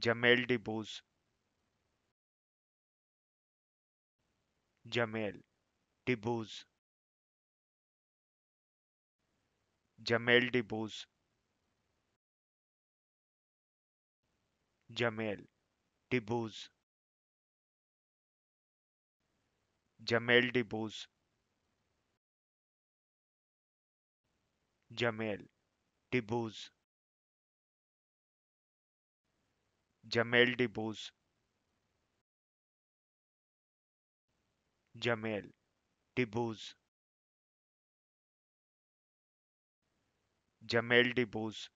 जमेल डिबूज जमेल डिबूज जमेल डिबूज जमेल डिबूज जमेल डिबूज जमेल डिबूज़ जमेल डिबूज जमेल डिबूज जमेल डिबूज